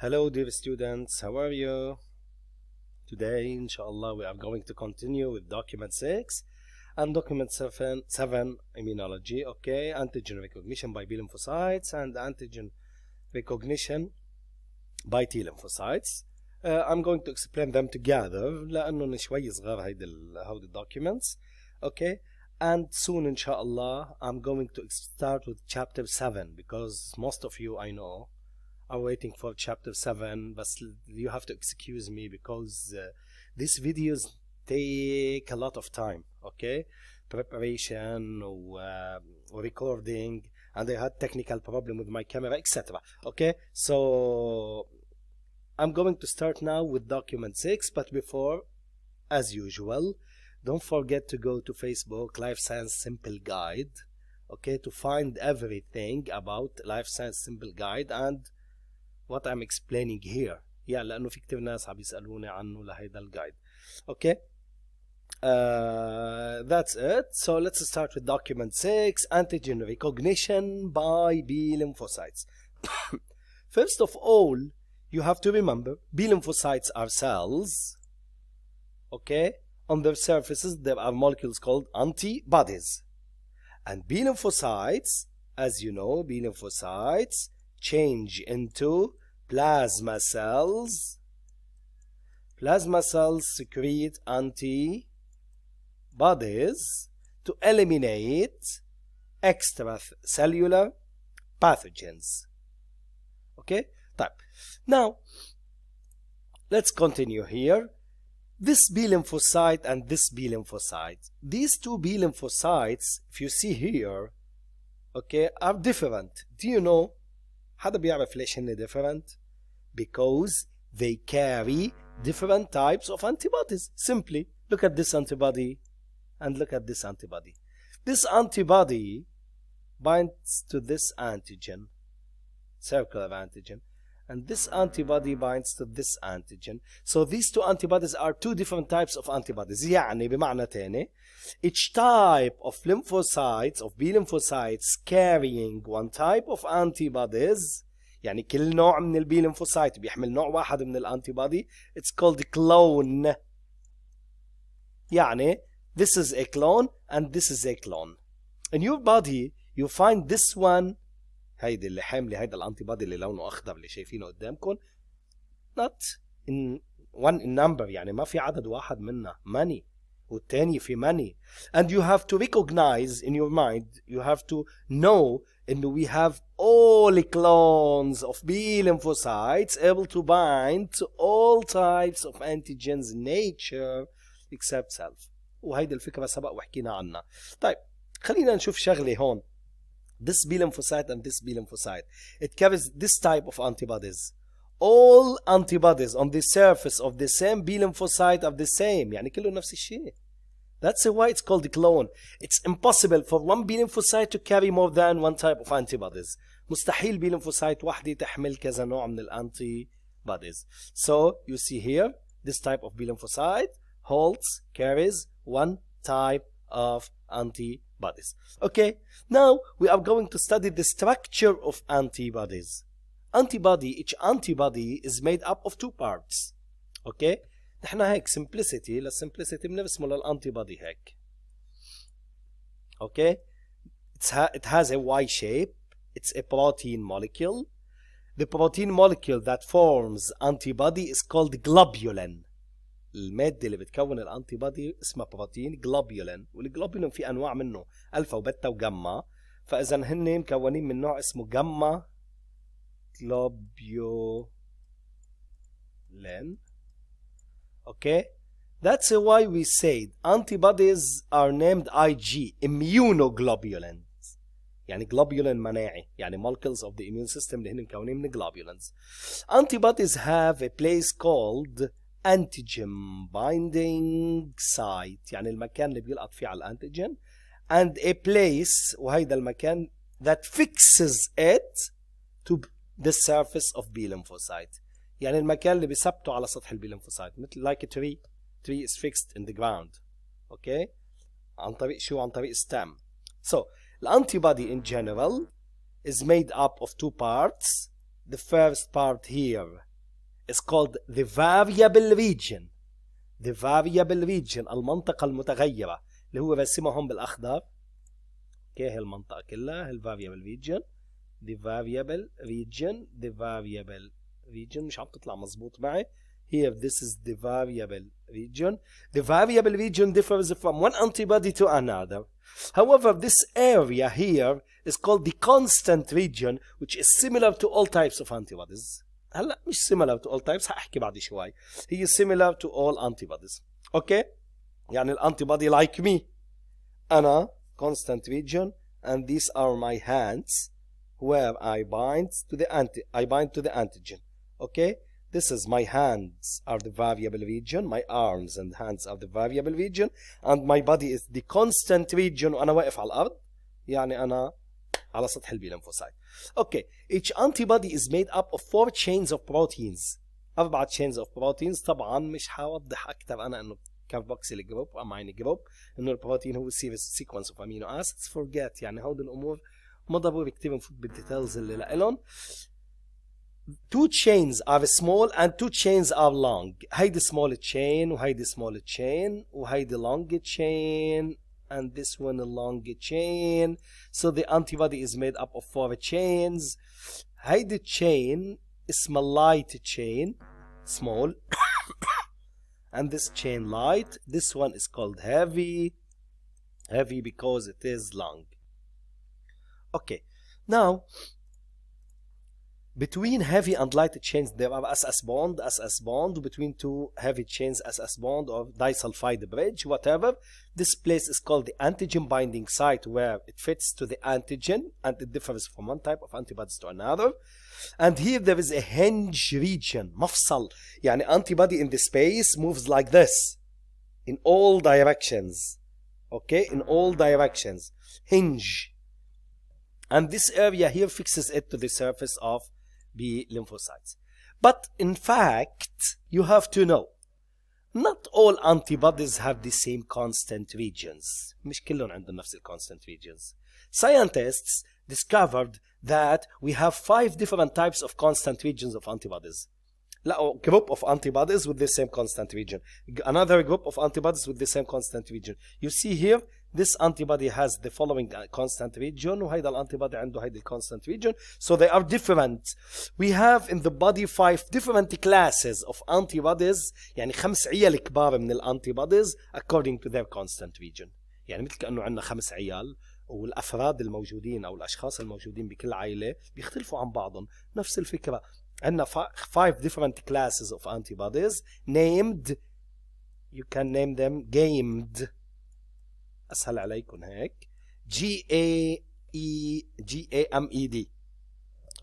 Hello dear students, how are you? Today, inshallah, we are going to continue with document 6 and document 7, 7 immunology, okay? Antigen recognition by B lymphocytes and antigen recognition by T lymphocytes. Uh, I'm going to explain them together لأنه شوي documents, okay? And soon, inshallah, I'm going to start with chapter 7 because most of you I know I'm waiting for chapter 7, but you have to excuse me because uh, these videos take a lot of time, okay? Preparation, or, uh, or recording, and I had technical problem with my camera, etc. Okay, so I'm going to start now with document 6, but before, as usual, don't forget to go to Facebook Life Science Simple Guide, okay, to find everything about Life Science Simple Guide and what I'm explaining here yeah لانه في كتير ناس عم يسالوني عنه لهيدا الجايد okay. Uh, that's it. So let's start with document 6, antigen recognition by B lymphocytes. First of all, you have to remember B lymphocytes are cells. Okay? On their surfaces, there are molecules called antibodies. And B lymphocytes, as you know, B lymphocytes change into plasma cells. Plasma cells secrete antibodies to eliminate extracellular pathogens. Okay, Type Now, let's continue here. This B lymphocyte and this B lymphocyte. These two B lymphocytes, if you see here, okay, are different. Do you know حدا بيعرف ليش هن different because they carry different types of antibodies simply look at this antibody and look at this antibody this antibody binds to this antigen circular antigen and this antibody binds to this antigen. So these two antibodies are two different types of antibodies. يعني بمعنى تاني, each type of lymphocytes, of B lymphocytes carrying one type of antibodies, يعني كل نوع من B lymphocyte بيحمل نوع واحد من الانتيبادي it's called clone يعني this is a clone and this is a clone in your body you find this one هيدي اللي حامله هيدا الانتي بادي اللي لونه اخضر اللي شايفينه قدامكم نوت ان وان ان نمبر يعني ما في عدد واحد منا ماني والتاني في ماني and you have to recognize in your mind you have to know and we have all the clones of B lymphocytes able to bind to all types of antigens in nature except self وهيدي الفكرة سبق وحكينا عنها طيب خلينا نشوف شغلة هون this B lymphocyte and this B lymphocyte. It carries this type of antibodies. All antibodies on the surface of the same B lymphocyte are the same. يعني كله نفس الشيء. That's why it's called the clone. It's impossible for one B lymphocyte to carry more than one type of antibodies. مستحيل B lymphocyte واحدة تحمل كذا نوع من الانتي bodies. So you see here, this type of B lymphocyte holds, carries one type of antibodies bodies. Okay, now we are going to study the structure of antibodies. Antibody, each antibody is made up of two parts. Okay, نحنا هيك simplicity simplicity بنرسمه للانتيبادي هيك. Okay, It's ha it has a Y shape. It's a protein molecule. The protein molecule that forms antibody is called globulin. الماده اللي بتكون الانتي بادي اسمها بروتين جلوبيولين والجلوبيولين في انواع منه الفا وبتا وجاما فاذا هن مكونين من نوع اسمه جاما جلوبيولين اوكي that's why we said antibodies are named IG immunoglobulins يعني globulin مناعي يعني molecules of the immune system اللي هن مكونين من globulins antibodies have a place called antigen binding site يعني المكان اللي بيلقط فيه على الانتيجين and a place وهيدا المكان that fixes it to the surface of B lymphocyte يعني المكان اللي بيثبته على سطح البي lymphocyte مثل like a tree tree is fixed in the ground okay عن طريق شو عن طريق stem so the antibody in general is made up of two parts the first part here is called the variable region the variable region المنطقة المتغيرة اللي هو رسمها هون بالأخضر اوكي هي المنطقة كلها هي الفاريبل ريجن the variable region the variable region مش عم تطلع مظبوط معي here this is the variable region the variable region differs from one antibody to another however this area here is called the constant region which is similar to all types of antibodies هلا مش similar to all types هحكي بعد شوي هي similar to all antibodies اوكي يعني الانتي بودي like me انا constant region and these are my hands where I bind to the anti I bind to the antigen okay this is my hands are the variable region my arms and hands are the variable region and my body is the constant region وانا واقف على الارض يعني انا على سطح البيلمفوسايت اوكي each antibody is made up of four chains of proteins اربع تشينز اوف بروتينز طبعا مش حوضح اكثر انا انه كاربوكسيل جروب امين جروب انه البروتين هو سيريس سيكونس اوف امينو اسيدز فورجيت يعني هود الامور ما ضروري كثير نفوت بالديتيلز اللي لهم two chains are small and two chains are long هيدي small chain وهيدي small chain وهيدي long chain and this one a longer chain so the antibody is made up of four chains هيدي chain a light chain small and this chain light this one is called heavy heavy because it is long okay now between heavy and light chains there are SS bond, SS bond, between two heavy chains SS bond or disulfide bridge, whatever. This place is called the antigen binding site where it fits to the antigen and it differs from one type of antibodies to another. And here there is a hinge region, mafsal, يعني antibody in the space moves like this in all directions. Okay, in all directions. Hinge. And this area here fixes it to the surface of B lymphocytes. But in fact, you have to know, not all antibodies have the same constant regions. مش كلهم عندهم نفس constant regions. Scientists discovered that we have five different types of constant regions of antibodies. A oh, group of antibodies with the same constant region. Another group of antibodies with the same constant region. You see here, this antibody has the following uh, constant region وهيدا الانتي عنده هيدي constant region so they are different we have in the body five different classes of antibodies يعني خمس عيال كبار من الانتي according to their constant region يعني مثل كأنه عندنا خمس عيال والافراد الموجودين او الاشخاص الموجودين بكل عائلة بيختلفوا عن بعضهم نفس الفكرة. عندنا five different classes of antibodies named you can name them gamed اسهل عليكم هيك جي اي اي جي اي ام اي دي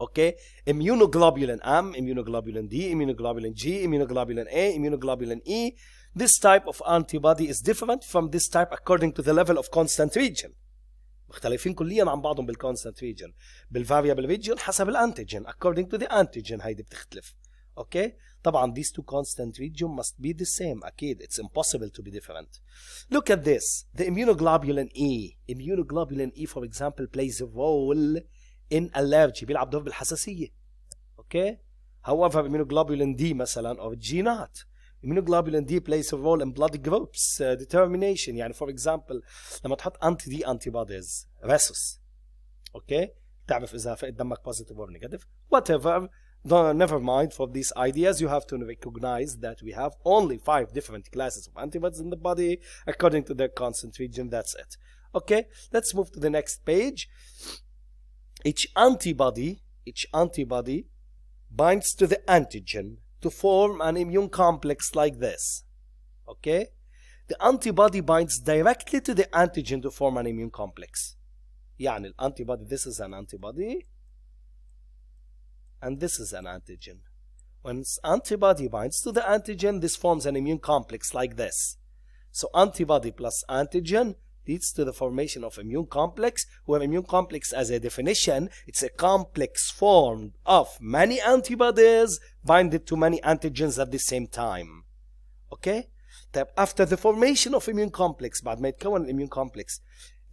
اوكي immunoglobulin M immunoglobulin D immunoglobulin G immunoglobulin A immunoglobulin E this type of antibody is different from this type according to the level of constant region مختلفين كليا عن بعضهم بالconstant region. بالفاريبل region حسب الانتيجين according to the antigen هيدي بتختلف okay طبعا these two constant region must be the same أكيد it's impossible to be different look at this the immunoglobulin E immunoglobulin E for example plays a role in allergy بيلعب دور بالحساسية okay however immunoglobulin D مثلا or G not immunoglobulin D plays a role in blood groups uh, determination يعني for example لما تحط anti D antibodies versus, okay تعرف إذا فقد دمك positive or negative whatever no, never mind for these ideas you have to recognize that we have only five different classes of antibodies in the body according to their constant region that's it okay let's move to the next page each antibody each antibody binds to the antigen to form an immune complex like this okay the antibody binds directly to the antigen to form an immune complex Yeah, the antibody. this is an antibody and this is an antigen. When antibody binds to the antigen, this forms an immune complex like this. So antibody plus antigen leads to the formation of immune complex, where immune complex as a definition, it's a complex formed of many antibodies binded to many antigens at the same time. Okay? After the formation of immune complex, but made common immune complex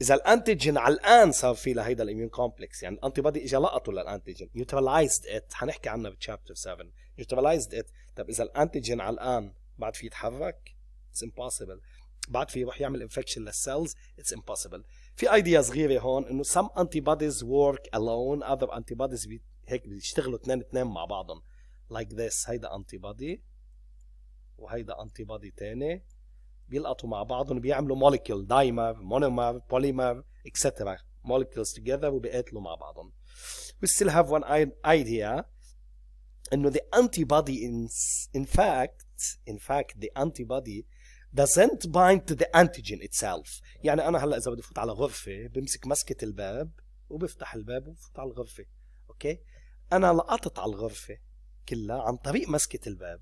اذا الانتيجين على الان صار في لهيدا الاميون كومبلكس يعني الانتي بادي اجى لقطه للانتيجين نيوترلايزد ات حنحكي عنها بتشابتر 7 نيوترلايزد ات طب اذا الانتيجين على الان بعد في يتحرك اتس امبوسيبل بعد في يروح يعمل انفكشن للسيلز اتس امبوسيبل في ايديا صغيره هون انه some بوديز ورك الون other انتي بوديز هيك بيشتغلوا اثنين اثنين مع بعضهم like this هيدا انتي بادي وهيدا انتي بادي ثاني بيلقطوا مع بعضهم بيعملوا مولكيول دايمر مونومر بوليمر اكسترا مولكيولز توجذر وبيقاتلوا مع بعضهم we still have one idea انه the antibody in, in fact in fact the antibody doesn't bind to the antigen itself يعني انا هلا اذا بدي افوت على غرفه بمسك مسكه الباب وبفتح الباب وبفوت على الغرفه اوكي انا لقطت على الغرفه كلها عن طريق مسكه الباب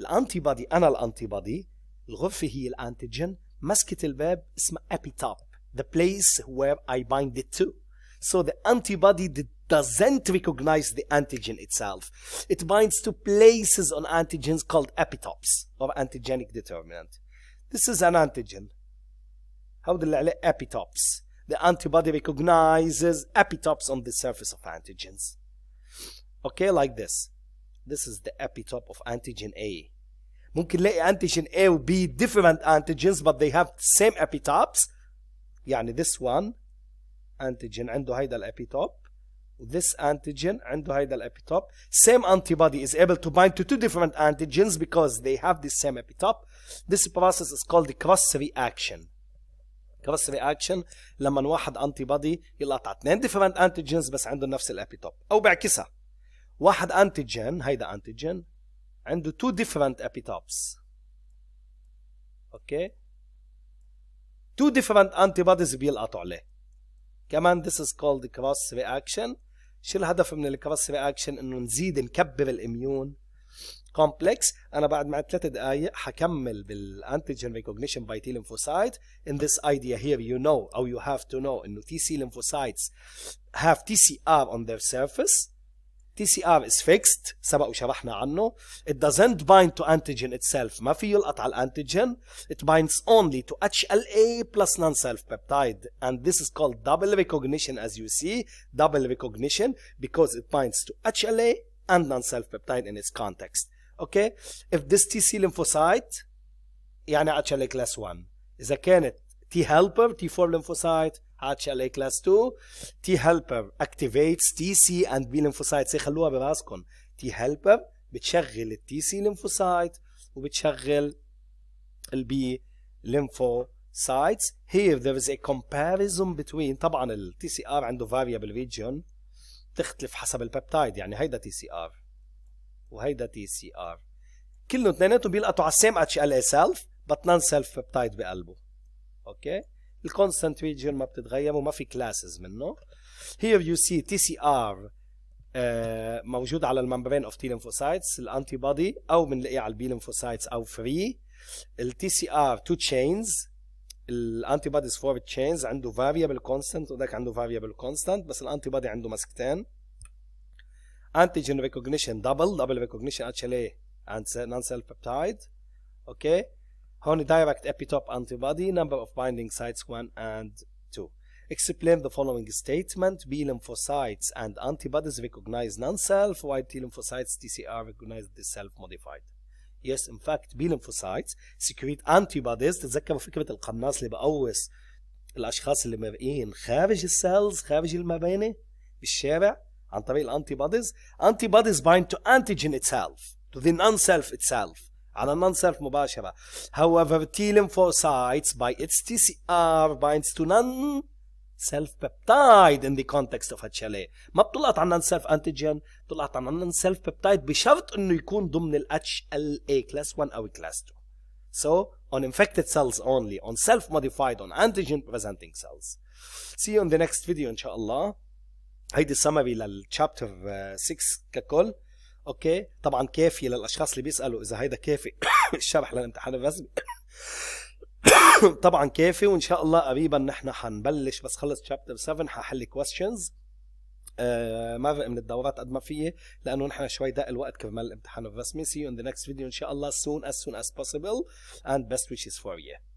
الانتي بادي انا الانتي بادي الغرفة هي الانتيجين مسكت is my epitope the place where I bind it to so the antibody did doesn't recognize the antigen itself. It binds to places on antigens called epitopes or antigenic determinant. This is an antigen. How do عليه epitopes? The antibody recognizes epitopes on the surface of antigens. Okay, like this. This is the epitope of antigen A. ممكن نلاقي انتيجين A و B different antigens but they have same epitopes يعني this one antigen عنده هيدا الابيتوب this antigen عنده هيدا الابيتوب same antibody is able to bind to two different antigens because they have the same epitope this process is called the cross reaction Cross reaction لما واحد antibody يلقط على اثنين ديفرنت انتيجنز بس عنده نفس الابيتوب او بعكسها واحد انتيجين هيدا انتيجين عنده تو ديفرنت ابيتوبس اوكي تو ديفرنت انتي بوديز بيلقطوا عليه كمان ذس از كولد كروس رياكشن شو الهدف من الكروس رياكشن انه نزيد نكبر الاميون كومبلكس انا بعد معي ثلاث دقائق حكمل بالانتيجين ريكوجنيشن باي تي ليمفوسايت ان ذس ايديا هير يو نو او يو هاف تو نو انه تي سي ليمفوسايتس هاف تي سي ار اون ذير سيرفيس TCR is fixed سبق وشرحنا عنه it doesn't bind to antigen itself ما فيه يلقط على الانتيجين it binds only to HLA plus non-self peptide and this is called double recognition as you see double recognition because it binds to HLA and non-self peptide in its context okay if this TC lymphocyte يعني HLA class 1 إذا كانت T helper T4 lymphocyte HLA class 2 T helper activates TC and B lymphocytes خلوها براسكم T helper بتشغل ال TC lymphocyte وبتشغل ال B lymphocytes here there is a comparison between طبعا ال TCR عنده variable region بتختلف حسب البيبتايد يعني هيدا TCR وهيدا TCR سي ار كلهم اثنيناتهم بيلقطوا على السيم اتش ال اي سيلف بطنان سيلف بيبتايد بقلبه اوكي okay. الكونستنت ريجن ما بتتغير وما في كلاسز منه هير يو سي تي سي ار موجود على الممبرين اوف تي ليمفوسايتس الانتي بودي او بنلاقيه على البي ليمفوسايتس او فري التي سي ار تو تشينز الانتي بوديز فور تشينز عنده فاريبل كونستنت وذاك عنده فاريبل كونستنت بس الانتي بودي عنده ماسكتين انتيجين ريكوجنيشن دبل دبل ريكوجنيشن اتش ال اي اند نون سيل بيبتايد اوكي Honey direct epitope antibody, number of binding sites 1 and 2. Explain the following statement. B lymphocytes and antibodies recognize non-self, while T lymphocytes TCR recognize the self-modified. Yes, in fact, B lymphocytes secrete antibodies. تتذكروا فكرة القناص اللي بقوس الأشخاص اللي مرئيين خارج السيلز خارج المباني بالشارع عن طريق الانتي بوديز. Antibodies bind to antigen itself, to the non-self itself. على non-self مباشرة. However, T lymphocytes by its TCR binds to non self peptide in the context of HLA ما non-self antigen انتيجين بتلقط non-self peptide بشرط انه يكون ضمن ال HLA class 1 او class 2 so on infected cells only on self modified on antigen presenting cells see you in the next video ان شاء الله هيدي summary للchapter 6 ككل اوكي طبعا كافي للاشخاص اللي بيسالوا اذا هيدا كافي الشرح للامتحان الرسمي طبعا كافي وان شاء الله قريبا نحن حنبلش بس خلص شابتر 7 ححل كويستشنز آه، ما مرق من الدورات قد ما فيه لانه نحن شوي ضاق الوقت كرمال الامتحان الرسمي سي يو ان ذا نكست فيديو ان شاء الله سون از سون از بوسيبل اند بيست ويشز فور يو